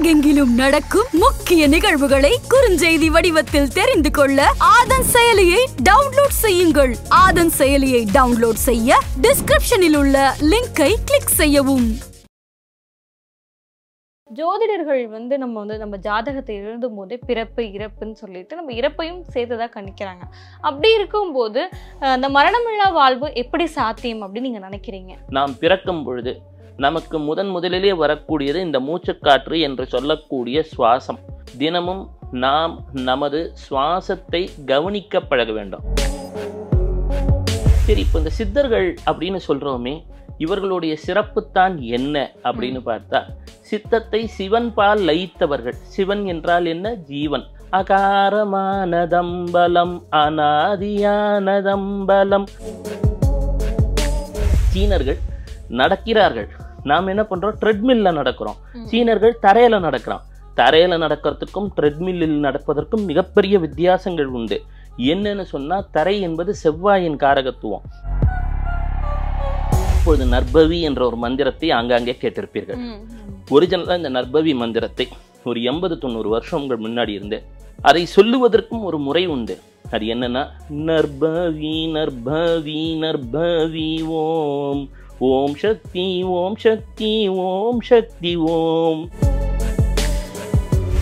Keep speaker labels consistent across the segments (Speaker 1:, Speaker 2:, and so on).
Speaker 1: உலகெங்கிலும் நடக்கும் முக்கிய நிகழ்வுகளை குறுஞ்செய்தி வடிவத்தில் தெரிந்து கொள்ள ஆதன் செயலியை டவுன்லோட் செய்யுங்கள் ஆதன் செயலியை டவுன்லோட் செய்ய டிஸ்கிரிப்ஷனில் உள்ள லிங்கை கிளிக் செய்யவும் ஜோதிடர்கள் வந்து நம்ம வந்து நம்ம ஜாதகத்தை எழுதும் போதே பிறப்பு இறப்புன்னு சொல்லிட்டு நம்ம இறப்பையும் சேர்த்துதான் கணிக்கிறாங்க அப்படி இருக்கும்போது அந்த மரணமில்லா வாழ்வு எப்படி சாத்தியம் அப்படின்னு நீங்கள் நினைக்கிறீங்க
Speaker 2: நாம் பிறக்கும் பொழுது நமக்கு முதன் முதலிலே வரக்கூடியது இந்த மூச்சுக்காற்று என்று சொல்லக்கூடிய சுவாசம் தினமும் நாம் நமது சுவாசத்தை கவனிக்க பழக வேண்டும் சரி இப்போ இந்த சித்தர்கள் அப்படின்னு சொல்கிறோமே இவர்களுடைய சிறப்புத்தான் என்ன அப்படின்னு பார்த்தா சித்தத்தை சிவன் பால் லயித்தவர்கள் சிவன் என்றால் என்ன ஜீவன் அகாரமானதம்பலம் அனாதியானதம்பலம் சீனர்கள் நடக்கிறார்கள் நாம் என்ன பண்ணுறோம் ட்ரெட்மில்ல நடக்கிறோம் சீனர்கள் தரையில் நடக்கிறான் தரையில் நடக்கிறதுக்கும் ட்ரெட்மில்லில் நடப்பதற்கும் மிகப்பெரிய வித்தியாசங்கள் உண்டு என்னன்னு சொன்னால் தரை என்பது செவ்வாயின் காரகத்துவம் இப்பொழுது நர்பவி என்ற ஒரு மந்திரத்தை ஆங்காங்கே கேட்டிருப்பீர்கள் ஒரிஜினலாக இந்த நர்பவி மந்திரத்தை ஒரு எண்பது தொண்ணூறு வருஷங்கள் முன்னாடி இருந்து அதை சொல்லுவதற்கும் ஒரு முறை உண்டு அது என்னன்னா நர்பவி நர்பவி நர்பவி ஓம் ஓம் சக்தி ஓம் சக்தி ஓம் சக்தி ஓம்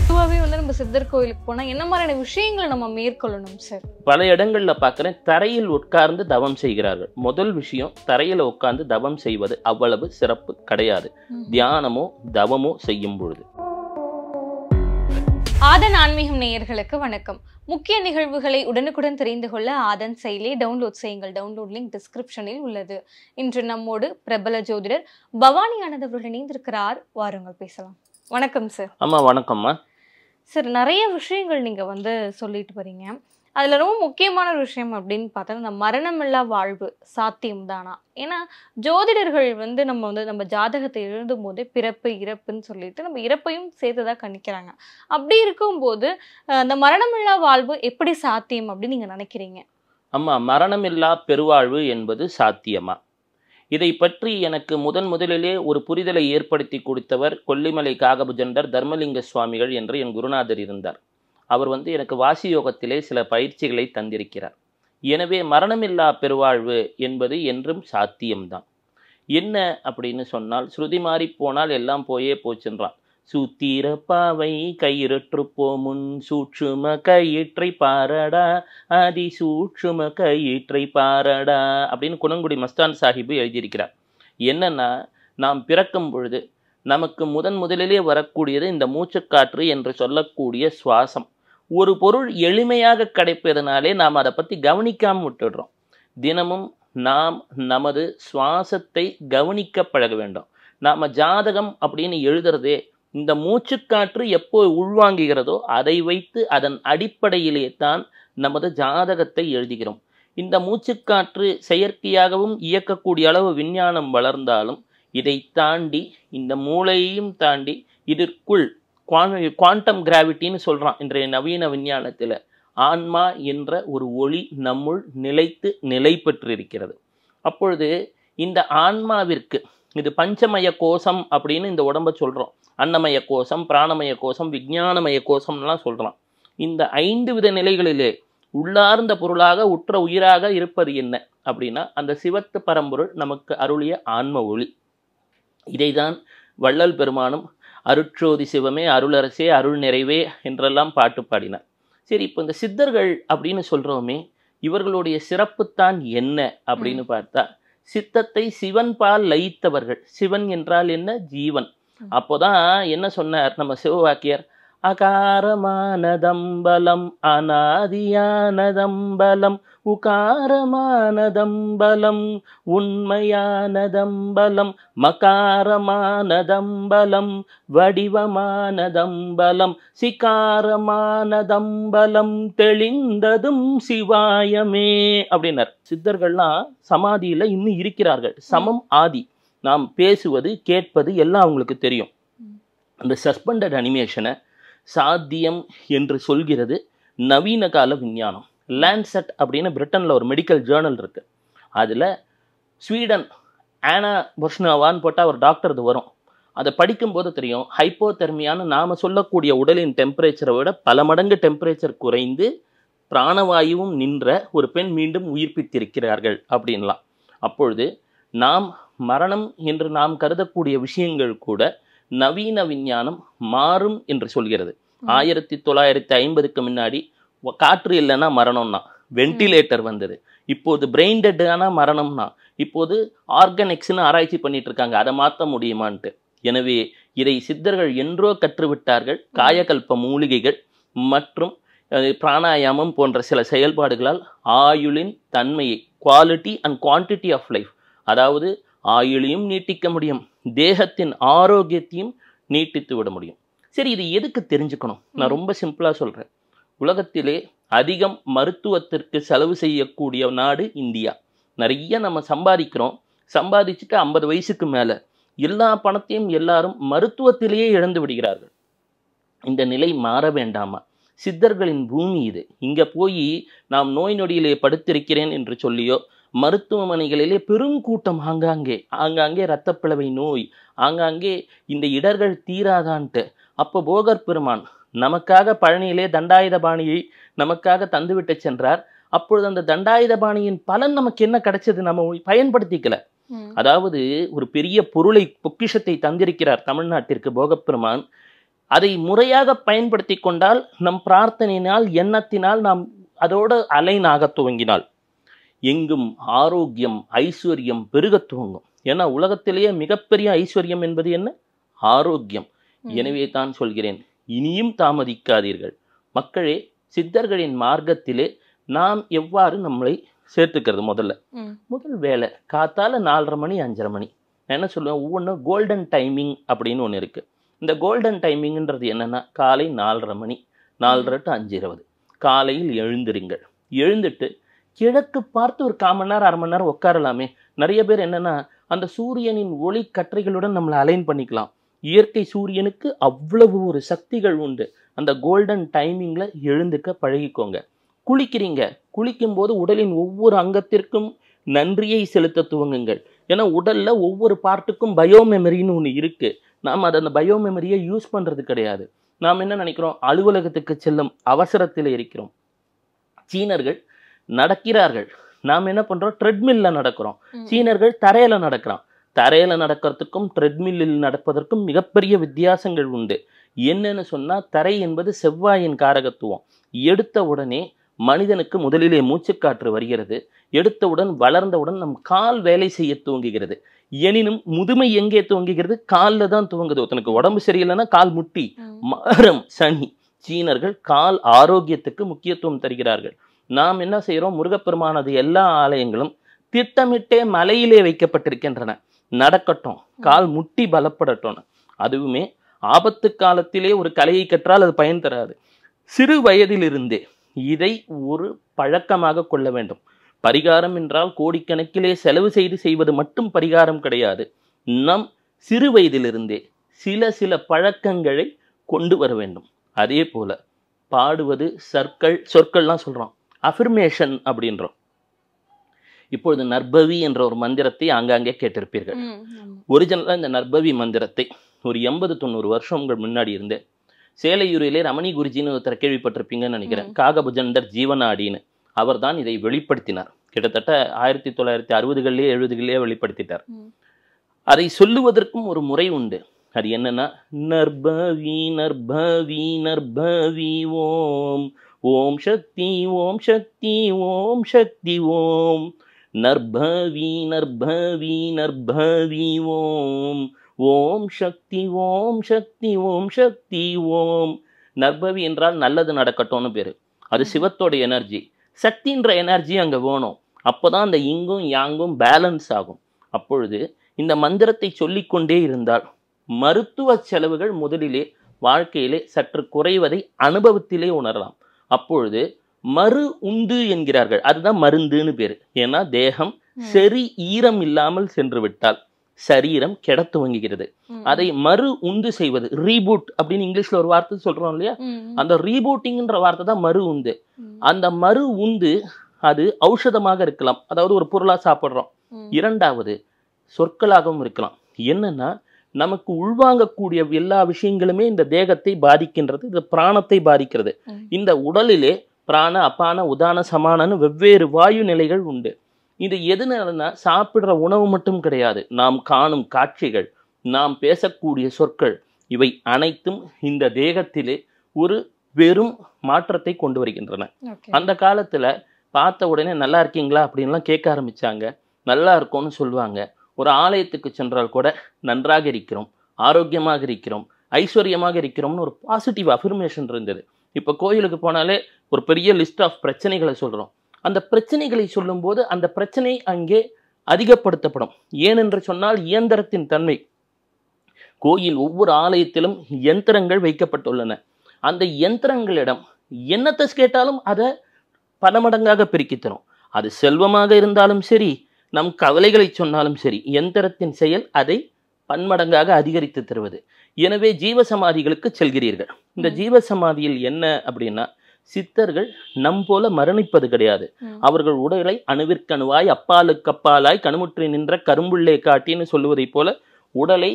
Speaker 1: பொதுவாகவே வந்து நம்ம சித்தர் கோயிலுக்கு போனால் என்ன மாதிரியான விஷயங்களை நம்ம மேற்கொள்ளணும்
Speaker 3: சார்
Speaker 2: பல இடங்களில் பார்க்குறேன் தரையில் உட்கார்ந்து தவம் செய்கிறார்கள் முதல் விஷயம் தரையில் உட்கார்ந்து தவம் செய்வது அவ்வளவு சிறப்பு கிடையாது தியானமோ தவமோ செய்யும் பொழுது
Speaker 1: ஆதன் ஆன்மீகம் நேயர்களுக்கு வணக்கம் முக்கிய நிகழ்வுகளை உடனுக்குடன் தெரிந்து கொள்ள ஆதன் செயலியை டவுன்லோட் செய்யுங்கள் டவுன்லோட் லிங்க் டிஸ்கிரிப்ஷனில் உள்ளது இன்று நம்மோடு பிரபல ஜோதிடர் பவானி அவர்கள் இணைந்திருக்கிறார் வாருங்கள் பேசலாம் வணக்கம் சார் ஆமாம் வணக்கம்மா சார் நிறைய விஷயங்கள் நீங்கள் வந்து சொல்லிட்டு வரீங்க அதில் ரொம்ப முக்கியமான ஒரு விஷயம் அப்படின்னு பார்த்தா இந்த மரணமில்லா வாழ்வு சாத்தியம்தானா ஏன்னா ஜோதிடர்கள் வந்து நம்ம வந்து நம்ம ஜாதகத்தை எழுதும் போதே பிறப்பு இறப்புன்னு சொல்லிட்டு நம்ம இறப்பையும் சேர்த்துதான் கணிக்கிறாங்க அப்படி இருக்கும்போது அந்த மரணமில்லா வாழ்வு எப்படி சாத்தியம் அப்படின்னு நீங்கள் நினைக்கிறீங்க
Speaker 2: ஆமாம் மரணமில்லா பெருவாழ்வு என்பது சாத்தியமா இதை பற்றி எனக்கு முதன் முதலிலே ஒரு புரிதலை ஏற்படுத்தி கொடுத்தவர் கொல்லிமலை காகபுஜண்டர் தர்மலிங்க சுவாமிகள் என்று என் குருநாதர் இருந்தார் அவர் வந்து எனக்கு வாசி யோகத்திலே சில பயிற்சிகளை தந்திருக்கிறார் எனவே மரணமில்லா பெருவாழ்வு என்பது என்றும் சாத்தியம்தான் என்ன அப்படின்னு சொன்னால் ஸ்ருதி மாறி போனால் எல்லாம் போயே போச்சுன்றான் சுத்திர பாவை போ முன் சூட்சும கயிற்றை பாரடா அதி சூட்சும கயிற்றை பாரடா அப்படின்னு குணங்குடி மஸ்தான் சாஹிபு எழுதியிருக்கிறார் என்னன்னா நாம் பிறக்கும் பொழுது நமக்கு முதன் முதலிலே வரக்கூடியது இந்த மூச்சுக்காற்று என்று சொல்லக்கூடிய சுவாசம் ஒரு பொருள் எளிமையாக கிடைப்பதனாலே நாம் அதை பற்றி கவனிக்காமல் விட்டுடுறோம் தினமும் நாம் நமது சுவாசத்தை கவனிக்க பழக வேண்டும் நாம் ஜாதகம் அப்படின்னு எழுதுறதே இந்த மூச்சுக்காற்று எப்போ உள்வாங்குகிறதோ அதை வைத்து அதன் அடிப்படையிலே தான் நமது ஜாதகத்தை எழுதுகிறோம் இந்த மூச்சுக்காற்று செயற்கையாகவும் இயக்கக்கூடிய அளவு விஞ்ஞானம் வளர்ந்தாலும் இதை தாண்டி இந்த மூளையையும் தாண்டி இதற்குள் குவான் குவாண்டம் கிராவிட்டின்னு சொல்கிறான் இன்றைய நவீன விஞ்ஞானத்தில் ஆன்மா என்ற ஒரு ஒளி நம்முள் நிலைத்து நிலை பெற்றிருக்கிறது அப்பொழுது இந்த ஆன்மாவிற்கு இது பஞ்சமய கோஷம் அப்படின்னு இந்த உடம்பை சொல்கிறோம் அன்னமய கோஷம் பிராணமய கோஷம் விஜானமய கோஷம்லாம் சொல்கிறோம் இந்த ஐந்து வித நிலைகளிலே உள்ளார்ந்த பொருளாக உற்ற உயிராக இருப்பது என்ன அப்படின்னா அந்த சிவத்து பரம்பொருள் நமக்கு அருளிய ஆன்ம ஒளி இதை தான் வள்ளல் பெருமானும் அருட்சோதி சிவமே அருளரசே அருள் நிறைவே என்றெல்லாம் பாட்டு பாடினார் சரி இப்போ இந்த சித்தர்கள் அப்படின்னு சொல்கிறோமே இவர்களுடைய சிறப்புத்தான் என்ன அப்படின்னு பார்த்தா சித்தத்தை சிவன் பால் லயித்தவர்கள் சிவன் என்றால் என்ன ஜீவன் அப்போதான் என்ன சொன்னார் நம்ம சிவவாக்கியர் அகாரமானதம்பலம் அநாதியானதம்பலம் உகாரமானதம்பலம் உண்மையானதம்பலம் மகாரமானதம்பலம் வடிவமானதம்பலம் சிகாரமானதம்பலம் தெளிந்ததும் சிவாயமே அப்படின்னார் சித்தர்கள்லாம் சமாதியில் இன்னும் இருக்கிறார்கள் சமம் ஆதி நாம் பேசுவது கேட்பது எல்லாம் அவங்களுக்கு தெரியும் அந்த சஸ்பெண்டட் அனிமேஷனை சாத்தியம் என்று சொல்கிறது நவீன கால விஞ்ஞானம் லேண்ட்செட் அப்படின்னு பிரிட்டனில் ஒரு மெடிக்கல் ஜேர்னல் இருக்குது அதில் ஸ்வீடன் ஆனா பொஷ்னாவான்னு போட்டால் ஒரு டாக்டர் இது வரும் அதை படிக்கும்போது தெரியும் ஹைப்போதெர்மியான்னு நாம் சொல்லக்கூடிய உடலின் டெம்பரேச்சரை விட பல மடங்கு டெம்பரேச்சர் குறைந்து பிராணவாயுவும் நின்ற ஒரு பெண் மீண்டும் உயிர்ப்பித்திருக்கிறார்கள் அப்படின்லாம் அப்பொழுது நாம் மரணம் என்று நாம் கருதக்கூடிய விஷயங்கள் கூட நவீன விஞ்ஞானம் மாறும் என்று சொல்கிறது ஆயிரத்தி தொள்ளாயிரத்தி ஐம்பதுக்கு முன்னாடி காற்று இல்லைன்னா மரணம்னா வென்டிலேட்டர் வந்தது இப்போது பிரெயின் டெட்டுனா மரணம்னா இப்போது ஆர்கனிக்ஸ்னு ஆராய்ச்சி பண்ணிட்டு இருக்காங்க அதை மாற்ற முடியுமான்ட்டு எனவே இதை சித்தர்கள் என்றோ கற்றுவிட்டார்கள் காயகல்ப மூலிகைகள் மற்றும் பிராணாயாமம் போன்ற சில செயல்பாடுகளால் ஆயுளின் தன்மையை quality and quantity of life அதாவது ஆயுளையும் நீட்டிக்க முடியும் தேகத்தின் ஆரோக்கியத்தையும் நீட்டித்து விட முடியும் சரி இது எதுக்கு தெரிஞ்சுக்கணும் நான் ரொம்ப சிம்பிளாக சொல்கிறேன் உலகத்திலே அதிகம் மருத்துவத்திற்கு செலவு செய்யக்கூடிய நாடு இந்தியா நிறைய நம்ம சம்பாதிக்கிறோம் சம்பாதிச்சுட்டு ஐம்பது வயசுக்கு மேலே எல்லா பணத்தையும் எல்லாரும் மருத்துவத்திலேயே இழந்து விடுகிறார்கள் இந்த நிலை மாற வேண்டாமா சித்தர்களின் பூமி இது இங்கே போய் நாம் நோய் நொடியிலே படுத்திருக்கிறேன் என்று சொல்லியோ மருத்துவமனைகளிலே பெரும் கூட்டம் ஆங்காங்கே ஆங்காங்கே இரத்தப்பிளவை நோய் ஆங்காங்கே இந்த இடர்கள் தீராதான்ட்டு அப்போ போகர் பெருமான் நமக்காக பழனியிலே தண்டாயுத பாணியை நமக்காக தந்துவிட்டு சென்றார் அப்பொழுது அந்த தண்டாயுத பாணியின் பலன் நமக்கு என்ன கிடைச்சது நம்ம பயன்படுத்திக்கல அதாவது ஒரு பெரிய பொருளை பொக்கிஷத்தை தந்திருக்கிறார் தமிழ்நாட்டிற்கு போகப்பெருமான் அதை முறையாக பயன்படுத்தி கொண்டால் நம் பிரார்த்தனையினால் எண்ணத்தினால் நாம் அதோடு அலைனாக துவங்கினாள் எங்கும் ஆரோக்கியம் ஐஸ்வர்யம் பெருக துவங்கும் ஏன்னா உலகத்திலேயே மிகப்பெரிய ஐஸ்வர்யம் என்பது என்ன ஆரோக்கியம் எனவே தான் சொல்கிறேன் இனியும் தாமதிக்காதீர்கள் மக்களே சித்தர்களின் மார்க்கத்திலே நாம் எவ்வாறு நம்மளை சேர்த்துக்கிறது முதல்ல முதல் வேலை காத்தால நாலரை மணி அஞ்சரை மணி நான் என்ன சொல்லுவேன் ஒவ்வொன்றும் கோல்டன் டைமிங் அப்படின்னு ஒன்று இருக்குது இந்த கோல்டன் டைமிங்ன்றது என்னென்னா காலை நாலரை மணி நாலரை டு அஞ்சு இருபது காலையில் எழுந்திருங்கள் எழுந்துட்டு கிழக்கு பார்த்து ஒரு கால் மணி நேரம் அரை மணி நேரம் உட்காரலாமே நிறைய பேர் என்னென்னா அந்த சூரியனின் ஒளி கற்றைகளுடன் நம்மளை அலைன் பண்ணிக்கலாம் இயற்கை சூரியனுக்கு அவ்வளவு ஒரு சக்திகள் உண்டு அந்த கோல்டன் டைமிங்கில் எழுந்துக்க பழகிக்கோங்க குளிக்கிறீங்க குளிக்கும்போது உடலின் ஒவ்வொரு அங்கத்திற்கும் நன்றியை செலுத்த துவங்குங்கள் ஏன்னா உடலில் ஒவ்வொரு பார்ட்டுக்கும் பயோ மெமரின்னு ஒன்று இருக்குது நாம் அதை அந்த பயோ மெமரியை யூஸ் பண்ணுறது கிடையாது நாம் என்ன நினைக்கிறோம் அலுவலகத்துக்கு செல்லும் அவசரத்தில் இருக்கிறோம் சீனர்கள் நடக்கிறார்கள் நாம் என்ன பண்ணுறோம் ட்ரெட்மில்ல நடக்கிறோம் சீனர்கள் தரையில் நடக்கிறான் தரையில் நடக்கிறதுக்கும் ட்ரெட்மில்லில் நடப்பதற்கும் மிகப்பெரிய வித்தியாசங்கள் உண்டு என்னன்னு சொன்னால் தரை என்பது செவ்வாயின் காரகத்துவம் எடுத்த உடனே மனிதனுக்கு முதலிலே மூச்சுக்காற்று வருகிறது எடுத்தவுடன் வளர்ந்தவுடன் நம் கால் வேலை செய்ய துவங்குகிறது எனினும் முதுமை எங்கே துவங்குகிறது காலில் தான் துவங்குது ஒருத்தனுக்கு உடம்பு சரியில்லைன்னா கால் முட்டி மரம் சனி சீனர்கள் கால் ஆரோக்கியத்துக்கு முக்கியத்துவம் தருகிறார்கள் நாம் என்ன செய்கிறோம் முருகப்பெருமானது எல்லா ஆலயங்களும் திட்டமிட்டே மலையிலே வைக்கப்பட்டிருக்கின்றன நடக்கட்டும் கால் முட்டி பலப்படட்டும் அதுவுமே ஆபத்து காலத்திலே ஒரு கலையை கற்றால் அது பயன் தராது சிறு வயதிலிருந்தே இதை ஒரு பழக்கமாக கொள்ள வேண்டும் பரிகாரம் என்றால் கோடிக்கணக்கிலே செலவு செய்து செய்வது மட்டும் பரிகாரம் கிடையாது நம் சிறு வயதிலிருந்தே சில சில பழக்கங்களை கொண்டு வர வேண்டும் அதே போல பாடுவது சற்கள் சொற்கள்லாம் சொல்கிறோம் அஃபிர்மேஷன் அப்படின்றோம் இப்பொழுது நர்பவி என்ற ஒரு மந்திரத்தை ஆங்காங்கே கேட்டிருப்பீர்கள் ஒரிஜினலாக இந்த நர்பவி மந்திரத்தை ஒரு எண்பது தொண்ணூறு வருஷங்கள் முன்னாடி இருந்து சேலையூரிலே ரமணி குருஜின்னு ஒருத்தர் கேள்விப்பட்டிருப்பீங்கன்னு நினைக்கிறேன் காகபுஜண்டர் ஜீவனாடின்னு அவர் தான் இதை வெளிப்படுத்தினார் கிட்டத்தட்ட ஆயிரத்தி தொள்ளாயிரத்தி அறுபதுகளிலே எழுபதுகளிலேயே வெளிப்படுத்திட்டார் அதை சொல்லுவதற்கும் ஒரு முறை உண்டு அது என்னன்னா நர்பவி நர்பவி நர்பவி ஓம் ஓம் சக்தி ஓம் சக்தி ஓம் சக்தி ஓம் நர்பவி நர்பவி நர்பவி ஓம் ஓம் சக்தி ஓம் சக்தி ஓம் சக்தி ஓம் நர்பவி என்றால் நல்லது நடக்கட்டும்னு பேர் அது சிவத்தோட எனர்ஜி சக்தின்ற எனர்ஜி அங்கே வேணும் அப்போ தான் அந்த இங்கும் யாங்கும் பேலன்ஸ் ஆகும் அப்பொழுது இந்த மந்திரத்தை சொல்லிக்கொண்டே இருந்தால் மருத்துவ செலவுகள் முதலிலே வாழ்க்கையிலே சற்று குறைவதை அனுபவத்திலே உணரலாம் அப்பொழுது மறு உண்டு என்கிறார்கள் அதுதான் மருந்துன்னு பேர் ஏன்னா தேகம் சரி ஈரம் இல்லாமல் சென்று விட்டால் சரீரம் கெட துவங்குகிறது அதை மறு உந்து செய்வது ரீபூட் அப்படின்னு இங்கிலீஷ்ல ஒரு வார்த்தை சொல்றோம் இல்லையா அந்த ரீபூட்டிங்ன்ற வார்த்தை தான் மறு உந்து அந்த மறு உந்து அது ஔஷதமாக இருக்கலாம் அதாவது ஒரு பொருளா சாப்பிட்றோம் இரண்டாவது சொற்களாகவும் இருக்கலாம் என்னன்னா நமக்கு உள்வாங்கக்கூடிய எல்லா விஷயங்களுமே இந்த தேகத்தை பாதிக்கின்றது இந்த பிராணத்தை பாதிக்கிறது இந்த உடலிலே பிராண அப்பான உதான சமானன்னு வெவ்வேறு வாயு நிலைகள் உண்டு இது எதுனாலனா சாப்பிட்ற உணவு மட்டும் கிடையாது நாம் காணும் காட்சிகள் நாம் பேசக்கூடிய சொற்கள் இவை அனைத்தும் இந்த தேகத்திலே ஒரு வெறும் மாற்றத்தை கொண்டு வருகின்றன அந்த காலத்தில் பார்த்த உடனே நல்லா இருக்கீங்களா அப்படின்லாம் கேட்க ஆரம்பிச்சாங்க நல்லா இருக்கும்னு சொல்லுவாங்க ஒரு ஆலயத்துக்கு சென்றால் கூட நன்றாக இருக்கிறோம் ஆரோக்கியமாக இருக்கிறோம் ஐஸ்வர்யமாக இருக்கிறோம்னு ஒரு பாசிட்டிவ் அஃபர்மேஷன் இருந்தது இப்போ கோயிலுக்கு போனாலே ஒரு பெரிய லிஸ்ட் ஆஃப் பிரச்சனைகளை சொல்கிறோம் அந்த பிரச்சனைகளை சொல்லும்போது அந்த பிரச்சனை அங்கே அதிகப்படுத்தப்படும் ஏனென்று சொன்னால் இயந்திரத்தின் தன்மை கோயில் ஒவ்வொரு ஆலயத்திலும் இயந்திரங்கள் வைக்கப்பட்டுள்ளன அந்த யந்திரங்களிடம் என்னத்தை கேட்டாலும் அதை பல மடங்காக பிரிக்கித்தரும் அது செல்வமாக இருந்தாலும் சரி நம் கவலைகளை சொன்னாலும் சரி எந்திரத்தின் செயல் அதை பன்மடங்காக அதிகரித்து தருவது எனவே ஜீவசமாதிகளுக்கு செல்கிறீர்கள் இந்த ஜீவசமாதியில் என்ன அப்படின்னா சித்தர்கள் நம் போல மரணிப்பது கிடையாது அவர்கள் உடலை அணுவிற்கணுவாய் அப்பாலுக்கு அப்பாலாய் கணுமுற்றி நின்ற கரும்புள்ளே காட்டின்னு சொல்லுவதைப் போல உடலை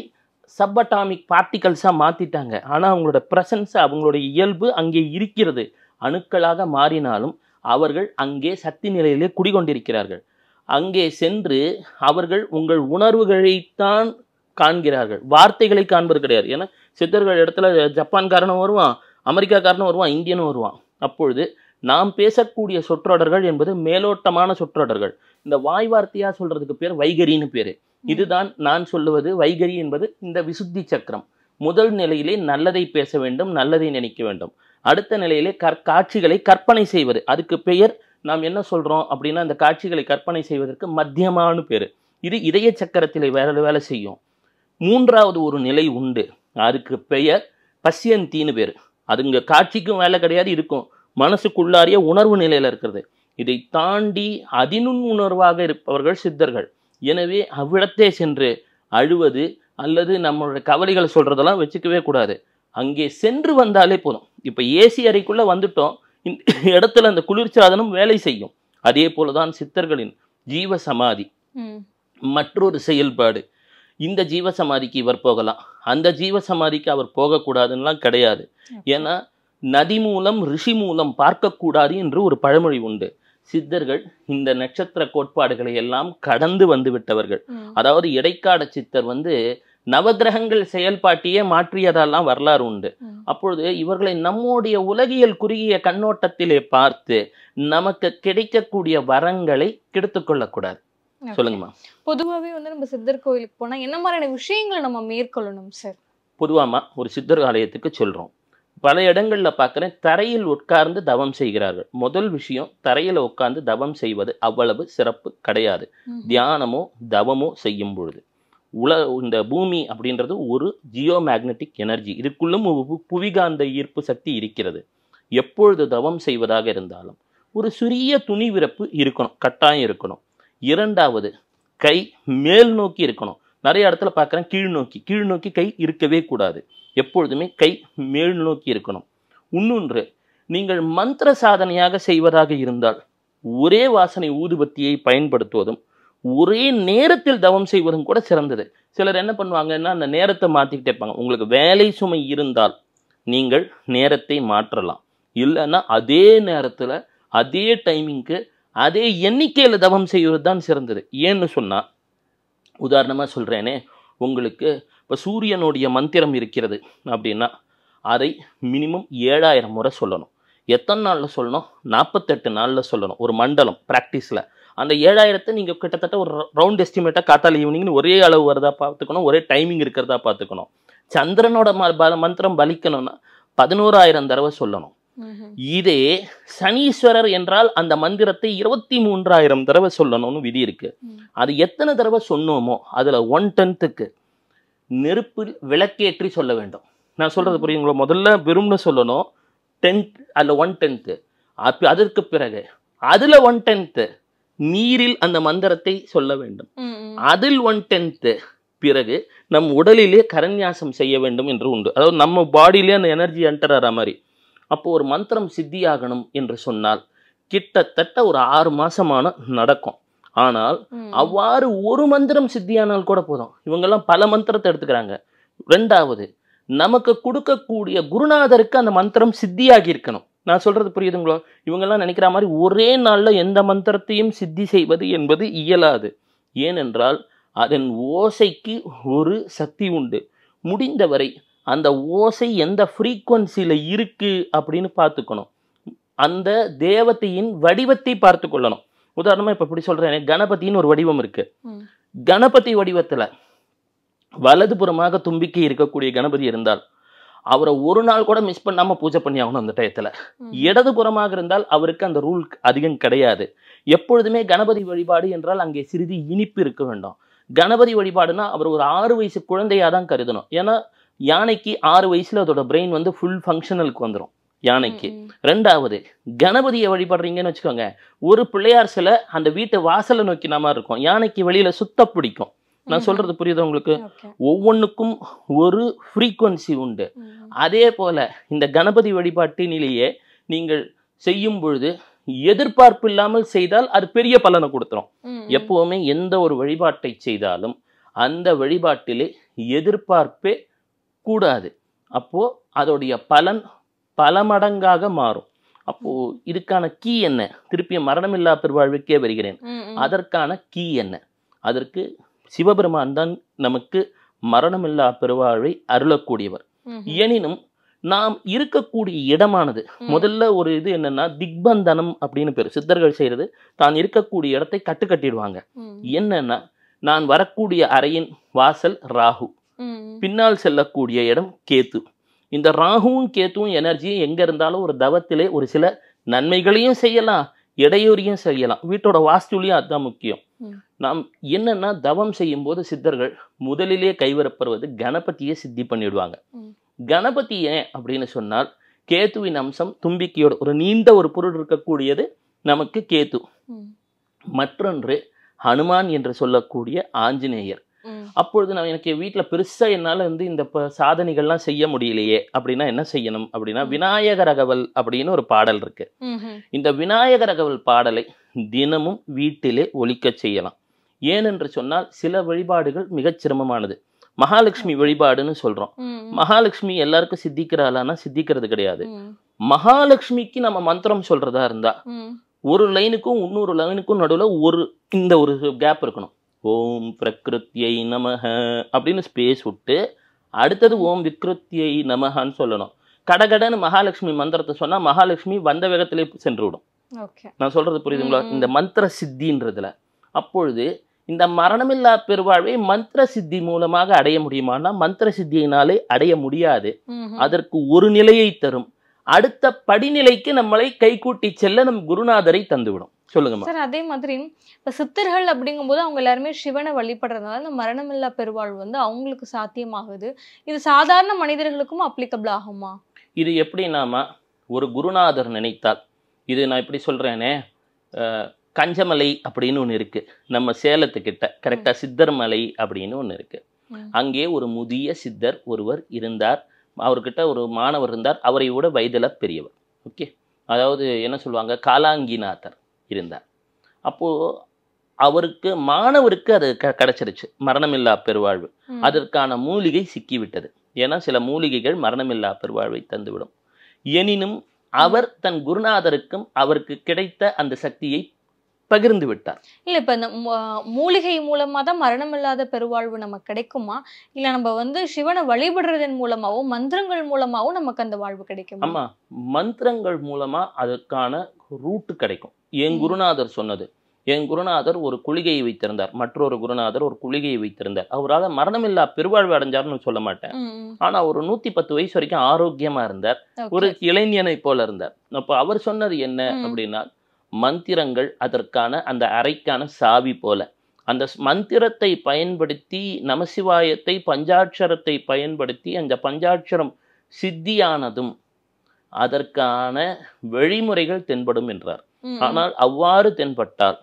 Speaker 2: சப்பட்டாமிக் பார்ட்டிகல்ஸாக மாற்றிட்டாங்க ஆனால் அவங்களோட ப்ரெசன்ஸ் அவங்களுடைய இயல்பு அங்கே இருக்கிறது அணுக்களாக மாறினாலும் அவர்கள் அங்கே சக்தி நிலையிலே குடிகொண்டிருக்கிறார்கள் அங்கே சென்று அவர்கள் உங்கள் உணர்வுகளைத்தான் காண்கிறார்கள் வார்த்தைகளை காண்பது கிடையாது ஏன்னா சித்தர்கள் இடத்துல ஜப்பான்காரனும் வருவான் அமெரிக்காக்காரனும் வருவான் இந்தியனும் வருவான் அப்பொழுது நாம் பேசக்கூடிய சொற்றொடர்கள் என்பது மேலோட்டமான சொற்றொடர்கள் இந்த வாய் வார்த்தையாக சொல்கிறதுக்கு பேர் வைகரின்னு பேர் இதுதான் நான் சொல்லுவது வைகரி என்பது இந்த விசுத்தி சக்கரம் முதல் நிலையிலே நல்லதை பேச வேண்டும் நல்லதை நினைக்க வேண்டும் அடுத்த நிலையிலே கற்காட்சிகளை கற்பனை செய்வது அதுக்கு பெயர் நாம் என்ன சொல்கிறோம் அப்படின்னா அந்த காட்சிகளை கற்பனை செய்வதற்கு மத்தியமான பேர் இது இதய சக்கரத்தில் வேலை வேலை செய்யும் மூன்றாவது ஒரு நிலை உண்டு அதுக்கு பெயர் பசியந்தின்னு பேர் அதுங்க காட்சிக்கும் வேலை கிடையாது இருக்கும் மனசுக்குள்ளாரிய உணர்வு நிலையில் இருக்கிறது இதை தாண்டி அதினுண் உணர்வாக இருப்பவர்கள் சித்தர்கள் எனவே அவ்விடத்தே சென்று அழுவது அல்லது நம்மளோட கவலைகளை சொல்கிறதெல்லாம் வச்சுக்கவே கூடாது அங்கே சென்று வந்தாலே போதும் இப்போ ஏசி அறைக்குள்ளே வந்துட்டோம் இடத்துல அந்த குளிர்ச்சாதனம் வேலை செய்யும் அதே போலதான் சித்தர்களின் ஜீவ சமாதி மற்றொரு செயல்பாடு இந்த ஜீவ சமாதிக்கு இவர் போகலாம் அந்த ஜீவ சமாதிக்கு அவர் போகக்கூடாதுன்னெலாம் கிடையாது ஏன்னா நதி மூலம் ரிஷி மூலம் பார்க்கக்கூடாது என்று ஒரு பழமொழி உண்டு சித்தர்கள் இந்த நட்சத்திர கோட்பாடுகளை எல்லாம் கடந்து வந்து விட்டவர்கள் அதாவது இடைக்காட சித்தர் வந்து நவகிரகங்கள் செயல்பாட்டையே மாற்றியதெல்லாம் வரலாறு உண்டு அப்பொழுது இவர்களை நம்முடைய உலகியல் குறுகிய கண்ணோட்டத்திலே பார்த்து நமக்கு கிடைக்கக்கூடிய வரங்களை கெடுத்து கொள்ளக்கூடாது சொல்லுங்கம்மா
Speaker 1: பொதுவாகவே வந்து நம்ம சித்தர் கோயிலுக்கு போனால் என்ன மாதிரியான விஷயங்களை நம்ம மேற்கொள்ளணும் சார்
Speaker 2: பொதுவாமா ஒரு சித்தர் ஆலயத்துக்கு சொல்கிறோம் பல இடங்களில் பார்க்குறேன் தரையில் உட்கார்ந்து தவம் செய்கிறார்கள் முதல் விஷயம் தரையில் உட்கார்ந்து தவம் செய்வது அவ்வளவு சிறப்பு கிடையாது தியானமோ தவமோ செய்யும் பொழுது உல இந்த பூமி அப்படின்றது ஒரு ஜியோ மேக்னட்டிக் எனர்ஜி இதுக்குள்ளும் புவிகாந்த ஈர்ப்பு சக்தி இருக்கிறது எப்பொழுது தவம் செய்வதாக இருந்தாலும் ஒரு சிறிய துணி விரப்பு இருக்கணும் கட்டாயம் இருக்கணும் இரண்டாவது கை மேல் நோக்கி இருக்கணும் நிறைய இடத்துல பார்க்குறேன் கீழ் நோக்கி கீழ் நோக்கி கை இருக்கவே கூடாது எப்பொழுதுமே கை மேல் நோக்கி இருக்கணும் இன்னொன்று நீங்கள் மந்திர சாதனையாக செய்வதாக இருந்தால் ஒரே வாசனை ஊதுபத்தியை பயன்படுத்துவதும் ஒரே நேரத்தில் தவம் செய்வதும் கூட சிறந்தது சிலர் என்ன பண்ணுவாங்கன்னா அந்த நேரத்தை மாற்றிக்கிட்டே இருப்பாங்க உங்களுக்கு வேலை சுமை இருந்தால் நீங்கள் நேரத்தை மாற்றலாம் இல்லைன்னா அதே நேரத்தில் அதே டைமிங்க்கு அதே எண்ணிக்கையில் தவம் செய்வது தான் சிறந்தது ஏன்னு சொன்னால் உதாரணமாக சொல்கிறேனே உங்களுக்கு இப்போ சூரியனுடைய மந்திரம் இருக்கிறது அப்படின்னா அதை மினிமம் ஏழாயிரம் முறை சொல்லணும் எத்தனை நாளில் சொல்லணும் நாற்பத்தெட்டு நாளில் சொல்லணும் ஒரு மண்டலம் ப்ராக்டிஸில் அந்த ஏழாயிரத்தை நீங்கள் கிட்டத்தட்ட ஒரு ரவுண்ட் எஸ்டிமேட்டாக காத்தால் ஈவினிங்னு ஒரே அளவு வரதாக பார்த்துக்கணும் ஒரே டைமிங் இருக்கிறதா பார்த்துக்கணும் சந்திரனோட மந்திரம் பலிக்கணும்னா பதினோராயிரம் தடவை சொல்லணும் இதே சனீஸ்வரர் என்றால் அந்த மந்திரத்தை இருபத்தி மூன்றாயிரம் தடவை சொல்லணும்னு விதி இருக்கு அது எத்தனை தடவை சொன்னோமோ அதுல ஒன் டென்த்துக்கு நெருப்பு விளக்கேற்றி சொல்ல வேண்டும் நான் சொல்றது புரியுங்களா முதல்ல விரும்பு சொல்லணும் டென்த் அதில் ஒன் டென்த்து அதற்கு பிறகு அதில் ஒன் டென்த்து நீரில் அந்த மந்திரத்தை சொல்ல வேண்டும் அதில் ஒன் டென்த்து பிறகு நம் உடலிலே கரன்யாசம் செய்ய வேண்டும் என்று உண்டு அதாவது நம்ம பாடியிலே அந்த எனர்ஜி என்டர் ஆகிற மாதிரி அப்போ ஒரு மந்திரம் சித்தியாகணும் என்று சொன்னால் கிட்டத்தட்ட ஒரு ஆறு மாசமான நடக்கும் ஆனால் அவ்வாறு ஒரு மந்திரம் சித்தியானால் கூட போதும் இவங்கெல்லாம் பல மந்திரத்தை எடுத்துக்கிறாங்க ரெண்டாவது நமக்கு கொடுக்கக்கூடிய குருநாதருக்கு அந்த மந்திரம் சித்தியாகி இருக்கணும் நான் சொல்கிறது புரியுதுங்களோ இவங்கெல்லாம் நினைக்கிற மாதிரி ஒரே நாளில் எந்த மந்திரத்தையும் சித்தி செய்வது என்பது இயலாது ஏனென்றால் அதன் ஓசைக்கு ஒரு சக்தி உண்டு முடிந்தவரை அந்த ஓசை எந்த ஃப்ரீக்குவன்சியில் இருக்குது அப்படின்னு பார்த்துக்கணும் அந்த தேவத்தையின் வடிவத்தை பார்த்து கொள்ளணும் உதாரணமாக இப்போ இப்படி சொல்கிறேன் கணபதினு ஒரு வடிவம் இருக்குது கணபதி வடிவத்தில் வலதுபுறமாக தும்பிக்கை இருக்கக்கூடிய கணபதி இருந்தால் அவரை ஒரு நாள் கூட மிஸ் பண்ணாம பூஜை பண்ணி ஆகணும் அந்த டயத்தில் இடதுபுறமாக இருந்தால் அவருக்கு அந்த ரூல் அதிகம் கிடையாது எப்பொழுதுமே கணபதி வழிபாடு என்றால் அங்கே சிறிது இனிப்பு இருக்க வேண்டும் கணபதி வழிபாடுனா அவர் ஒரு ஆறு வயசு குழந்தையா தான் கருதணும் ஏன்னா யானைக்கு ஆறு வயசுல அதோட பிரெயின் வந்து ஃபுல் ஃபங்க்ஷனலுக்கு வந்துடும் யானைக்கு ரெண்டாவது கணபதியை வழிபடுறீங்கன்னு வச்சுக்கோங்க ஒரு பிள்ளையார் சில அந்த வீட்டு வாசலை நோக்கின மாதிரி இருக்கும் யானைக்கு வெளியில சுத்த பிடிக்கும் நான் சொல்றது புரியுது உங்களுக்கு ஒவ்வொன்றுக்கும் ஒரு ஃப்ரீக்குவன்சி உண்டு அதே போல இந்த கணபதி வழிபாட்டினிலேயே நீங்கள் செய்யும் பொழுது எதிர்பார்ப்பு இல்லாமல் செய்தால் அது பெரிய பலனை கொடுத்துரும் எப்பவுமே எந்த ஒரு வழிபாட்டை செய்தாலும் அந்த வழிபாட்டிலே எதிர்பார்ப்பே கூடாது அப்போ அதோடைய பலன் பல மடங்காக மாறும் அப்போ இதுக்கான கீ என்ன திருப்பிய மரணமில்லா பெருவாழ்வுக்கே வருகிறேன் அதற்கான கீ என்ன அதற்கு சிவபெருமான் தான் நமக்கு மரணமில்லா பெருவாழ்வை அருளக்கூடியவர் எனினும் நாம் இருக்கக்கூடிய இடமானது முதல்ல ஒரு இது என்னன்னா திக்பந்தனம் அப்படின்னு பேர் சித்தர்கள் செய்யறது தான் இருக்கக்கூடிய இடத்தை கட்டு கட்டிடுவாங்க என்னன்னா நான் வரக்கூடிய அறையின் வாசல் ராகு பின்னால் செல்லக்கூடிய இடம் கேத்து இந்த ராகுவும் கேத்துவும் எனர்ஜியும் எங்க இருந்தாலும் ஒரு தவத்திலே ஒரு சில நன்மைகளையும் செய்யலாம் இடையூறியும் செய்யலாம் வீட்டோட வாஸ்துலையும் அதுதான் முக்கியம் நாம் என்னன்னா தவம் செய்யும் போது சித்தர்கள் முதலிலே கைவரப்படுவது கணபதியை சித்தி பண்ணிடுவாங்க கணபதி ஏன் அப்படின்னு சொன்னால் கேத்துவின் அம்சம் தும்பிக்கையோட ஒரு நீண்ட ஒரு பொருள் இருக்கக்கூடியது நமக்கு கேத்து மற்றொன்று ஹனுமான் என்று சொல்லக்கூடிய ஆஞ்சநேயர் அப்பொழுது நான் எனக்கு வீட்டில் பெருசாக என்னால் வந்து இந்த சாதனைகள்லாம் செய்ய முடியலையே அப்படின்னா என்ன செய்யணும் அப்படின்னா விநாயகர் அகவல் அப்படின்னு ஒரு பாடல் இருக்கு இந்த விநாயகர் அகவல் பாடலை தினமும் வீட்டிலே ஒழிக்க செய்யலாம் ஏனென்று சொன்னால் சில வழிபாடுகள் மிகச் சிரமமானது மகாலட்சுமி வழிபாடுன்னு சொல்றோம் மகாலட்சுமி எல்லாருக்கும் சித்திக்கிறாளானா சித்திக்கிறது கிடையாது மகாலட்சுமிக்கு நம்ம மந்திரம் சொல்றதா இருந்தா ஒரு லைனுக்கும் இன்னொரு லைனுக்கும் நடுவில் ஒரு இந்த ஒரு கேப் இருக்கணும் ஓம் பிரகிருத்தியை நமக அப்படின்னு ஸ்பேஸ் விட்டு அடுத்தது ஓம் விக்ருத்தியை நமகான்னு சொல்லணும் கடகடன்னு மகாலட்சுமி மந்திரத்தை சொன்னால் மகாலட்சுமி வந்த வேகத்திலே சென்று விடும் நான் சொல்றது புரியுதுங்களா இந்த மந்திர சித்தின்றதுல அப்பொழுது இந்த மரணமில்லா பெருவாழ்வை மந்திர சித்தி மூலமாக அடைய முடியுமானா மந்திர சித்தியினாலே அடைய முடியாது அதற்கு ஒரு நிலையை தரும் அடுத்த படிநிலைக்கு நம்மளை கைகூட்டி செல்ல நம் குருநாதரை தந்துவிடும் சொல்லுங்க சார்
Speaker 1: அதே மாதிரி இப்போ சித்தர்கள் அப்படிங்கும்போது அவங்க எல்லாருமே சிவனை வழிபடுறதுனால இந்த மரணமில்லா பெருவாழ்வு வந்து அவங்களுக்கு சாத்தியமாகுது இது சாதாரண மனிதர்களுக்கும் அப்ளிகபிள் ஆகுமா
Speaker 2: இது எப்படி நாம ஒரு குருநாதர் நினைத்தால் இது நான் இப்படி சொல்கிறேனே கஞ்சமலை அப்படின்னு ஒன்று இருக்குது நம்ம சேலத்துக்கிட்ட கரெக்டாக சித்தர்மலை அப்படின்னு ஒன்று இருக்குது அங்கே ஒரு முதிய சித்தர் ஒருவர் இருந்தார் அவர்கிட்ட ஒரு மாணவர் இருந்தார் அவரை விட வயதில் பெரியவர் ஓகே அதாவது என்ன சொல்லுவாங்க காலாங்கிநாதர் இருந்தார் அப்போது அவருக்கு மாணவருக்கு அது க கிடச்சிருச்சு மரணமில்லா பெருவாழ்வு அதற்கான மூலிகை சிக்கிவிட்டது ஏன்னா சில மூலிகைகள் மரணமில்லா பெருவாழ்வை தந்துவிடும் எனினும் அவர் தன் குருநாதருக்கும் அவருக்கு கிடைத்த அந்த சக்தியை பகிர்ந்து விட்டார்
Speaker 1: இல்லை இப்ப இந்த மூலிகை மூலமாக தான் மரணம் இல்லாத பெருவாழ்வு நமக்கு கிடைக்குமா இல்ல நம்ம வந்து சிவனை வழிபடுறதன் மூலமாகவும் மந்திரங்கள் மூலமாவும் நமக்கு அந்த வாழ்வு கிடைக்கும் ஆமாம்
Speaker 2: மந்திரங்கள் மூலமா அதுக்கான நமக்கு ரூட்டு கிடைக்கும் என் குருநாதர் சொன்னது என் குருநாதர் ஒரு குளிகையை வைத்திருந்தார் மற்றொரு குருநாதர் ஒரு குளிகையை வைத்திருந்தார் அவரால் மரணமில்லா பெருவாழ்வு அடைஞ்சார்னு சொல்ல மாட்டேன் ஆனா ஒரு நூத்தி பத்து வயசு வரைக்கும் ஆரோக்கியமா இருந்தார் ஒரு இளைஞனை போல இருந்தார் அப்போ அவர் சொன்னது என்ன அப்படின்னா மந்திரங்கள் அதற்கான அந்த அறைக்கான சாவி போல அந்த மந்திரத்தை பயன்படுத்தி நமசிவாயத்தை பஞ்சாட்சரத்தை பயன்படுத்தி அந்த பஞ்சாட்சரம் சித்தியானதும் அதற்கான வழிமுறைகள் தென்படும் என்றார் ஆனால் அவ்வாறு தென்பட்டால்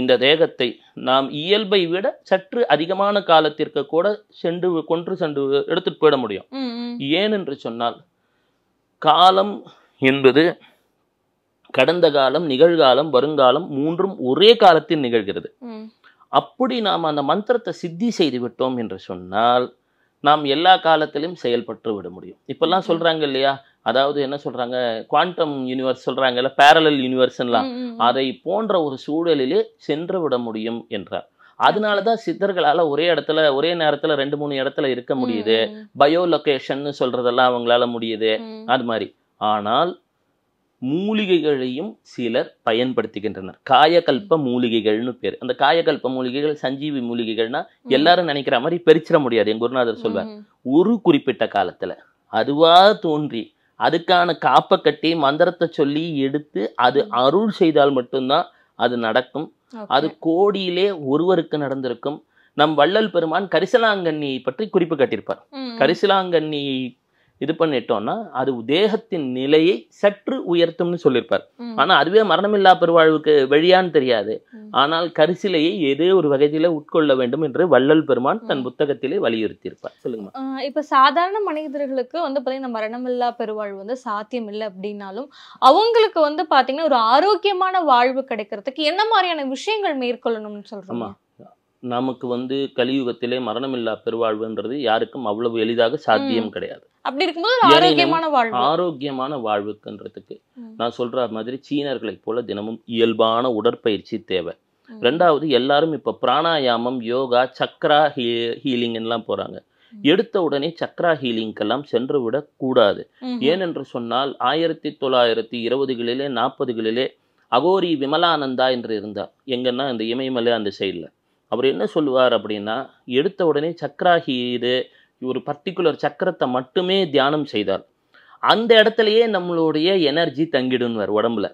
Speaker 2: இந்த தேகத்தை நாம் இயல்பை விட சற்று அதிகமான காலத்திற்கு கூட சென்று கொன்று சென்று எடுத்துட்டு போயிட
Speaker 3: முடியும்
Speaker 2: ஏன் என்று சொன்னால் காலம் என்பது கடந்த காலம் நிகழ்காலம் வருங்காலம் மூன்றும் ஒரே காலத்தில் நிகழ்கிறது அப்படி நாம் அந்த மந்திரத்தை சித்தி செய்து விட்டோம் என்று சொன்னால் நாம் எல்லா காலத்திலும் செயல்பட்டு விட முடியும் இப்பெல்லாம் சொல்றாங்க இல்லையா அதாவது என்ன சொல்றாங்க குவாண்டம் யூனிவர்ஸ் சொல்றாங்கல்ல பேரலல் யூனிவர்ஸ்லாம் அதை போன்ற ஒரு சூழலிலே சென்று விட முடியும் என்றார் அதனால தான் சித்தர்களால் ஒரே இடத்துல ஒரே நேரத்தில் ரெண்டு மூணு இடத்துல இருக்க முடியுது பயோ லொக்கேஷன் சொல்றதெல்லாம் அவங்களால முடியுது அது மாதிரி ஆனால் மூலிகைகளையும் சிலர் பயன்படுத்துகின்றனர் காயகல்ப மூலிகைகள்னு பேர் அந்த காயகல்ப மூலிகைகள் சஞ்சீவி மூலிகைகள்னா எல்லாரும் நினைக்கிற மாதிரி பிரிச்சிட முடியாது என் குருநாதர் சொல்வார் ஒரு குறிப்பிட்ட காலத்துல அதுவா தோன்றி அதுக்கான காப்பை கட்டி மந்திரத்தை சொல்லி எடுத்து அது அருள் செய்தால் மட்டும்தான் அது நடக்கும் அது கோடியிலே ஒருவருக்கு நடந்திருக்கும் நம் வள்ளல் பெருமான் கரிசலாங்கண்ணியை பற்றி குறிப்பு கட்டியிருப்பார் கரிசலாங்கண்ணி இது பண்ணிட்டோம்னா அது தேகத்தின் நிலையை சற்று உயர்த்தும்னு சொல்லியிருப்பார் ஆனால் அதுவே மரணமில்லா பெருவாழ்வுக்கு வழியான்னு தெரியாது ஆனால் கரிசிலையை ஏதோ ஒரு வகையில உட்கொள்ள வேண்டும் என்று வள்ளல் பெருமான் தன் புத்தகத்திலே வலியுறுத்தியிருப்பார் சொல்லுங்க
Speaker 1: இப்போ சாதாரண மனிதர்களுக்கு வந்து பார்த்தீங்கன்னா மரணமில்லா பெருவாழ்வு வந்து சாத்தியம் இல்லை அப்படின்னாலும் அவங்களுக்கு வந்து பார்த்தீங்கன்னா ஒரு ஆரோக்கியமான வாழ்வு கிடைக்கிறதுக்கு என்ன மாதிரியான விஷயங்கள் மேற்கொள்ளணும்னு சொல்றோம்
Speaker 2: நமக்கு வந்து கலியுகத்திலே மரணமில்லா பெருவாழ்வுன்றது யாருக்கும் அவ்வளவு எளிதாக சாத்தியம் கிடையாது
Speaker 1: அப்படி இருக்கும்போது ஆரோக்கியமான வாழ்வு
Speaker 2: ஆரோக்கியமான வாழ்வுக்குன்றதுக்கு நான் சொல்ற மாதிரி சீனர்களைப் போல தினமும் இயல்பான உடற்பயிற்சி தேவை ரெண்டாவது எல்லாரும் இப்போ பிராணாயாமம் யோகா சக்ரா ஹீ எல்லாம் போறாங்க எடுத்த உடனே சக்ரா ஹீலிங்கெல்லாம் சென்று விடக்கூடாது ஏனென்று சொன்னால் ஆயிரத்தி தொள்ளாயிரத்தி இருபதுகளிலே நாற்பதுகளிலே அகோரி விமலானந்தா என்று இருந்தார் எங்கன்னா இந்த இமயமலை அந்த சைடில் அவர் என்ன சொல்லுவார் அப்படின்னா எடுத்த உடனே சக்கராஹீது ஒரு பர்டிகுலர் சக்கரத்தை மட்டுமே தியானம் செய்தார் அந்த இடத்துலயே நம்மளுடைய எனர்ஜி தங்கிடுன்னு உடம்புல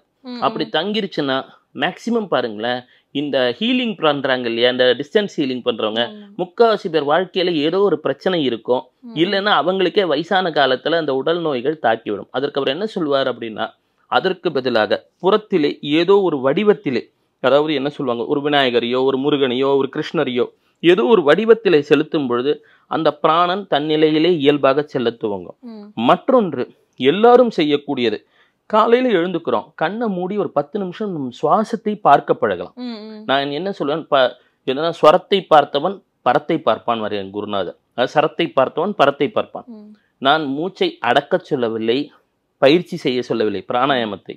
Speaker 2: அப்படி தங்கிருச்சுன்னா மேக்சிமம் பாருங்களேன் இந்த ஹீலிங் பண்றாங்க இல்லையா இந்த டிஸ்டன்ஸ் ஹீலிங் பண்றவங்க முக்கால்வாசி பேர் வாழ்க்கையில ஏதோ ஒரு பிரச்சனை இருக்கும் இல்லைன்னா அவங்களுக்கே வயசான காலத்துல அந்த உடல் நோய்கள் தாக்கிவிடும் அதற்கு அவர் என்ன சொல்வார் அப்படின்னா அதற்கு பதிலாக புறத்திலே ஏதோ ஒரு வடிவத்திலே அதாவது என்ன சொல்லுவாங்க ஒரு விநாயகரையோ ஒரு முருகனையோ ஒரு கிருஷ்ணரையோ ஏதோ ஒரு வடிவத்திலே செலுத்தும் பொழுது அந்த பிராணன் தன்னிலையிலே இயல்பாக செல்ல துவங்கும் மற்றொன்று எல்லாரும் செய்யக்கூடியது காலையில எழுந்துக்கிறோம் கண்ணை மூடி ஒரு பத்து நிமிஷம் நம் சுவாசத்தை பார்க்க பழகலாம் நான் என்ன சொல்லுவேன் ப என்னன்னா ஸ்வரத்தை பார்த்தவன் பரத்தை பார்ப்பான் வரையன் என் குருநாதர் சரத்தை பார்த்தவன் பரத்தை பார்ப்பான் நான் மூச்சை அடக்க சொல்லவில்லை பயிற்சி செய்ய சொல்லவில்லை பிராணாயாமத்தை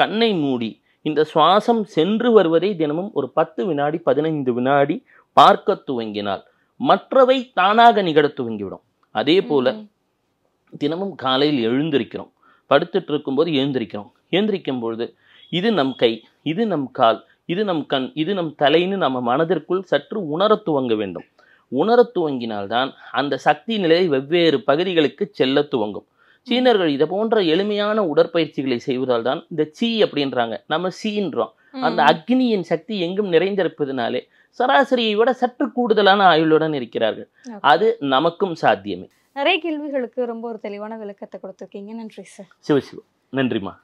Speaker 2: கண்ணை மூடி இந்த சுவாசம் சென்று வருவதை தினமும் ஒரு பத்து வினாடி பதினைந்து வினாடி பார்க்க துவங்கினால் மற்றவை தானாக நிகழ துவங்கிவிடும் அதே போல தினமும் காலையில் எழுந்திருக்கிறோம் படுத்துட்டு இருக்கும்போது எழுந்திருக்கிறோம் எழுந்திருக்கும் பொழுது இது நம் கை இது நம் கால் இது நம் கண் இது நம் தலைன்னு நம்ம மனதிற்குள் சற்று உணர துவங்க வேண்டும் உணர துவங்கினால்தான் அந்த சக்தி நிலை வெவ்வேறு பகுதிகளுக்கு செல்ல துவங்கும் சீனர்கள் இதை போன்ற எளிமையான உடற்பயிற்சிகளை செய்வதால் தான் இந்த சீ அப்படின்றாங்க நம்ம சீன்றோம் அந்த அக்னியின் சக்தி எங்கும் நிறைந்திருப்பதனாலே சராசரியை விட சற்று கூடுதலான ஆயுளுடன் இருக்கிறார்கள் அது நமக்கும் சாத்தியமே
Speaker 1: நிறைய கேள்விகளுக்கு ரொம்ப ஒரு தெளிவான விளக்கத்தை கொடுத்துருக்கீங்க நன்றி
Speaker 3: சார் சிவ சிவா நன்றிமா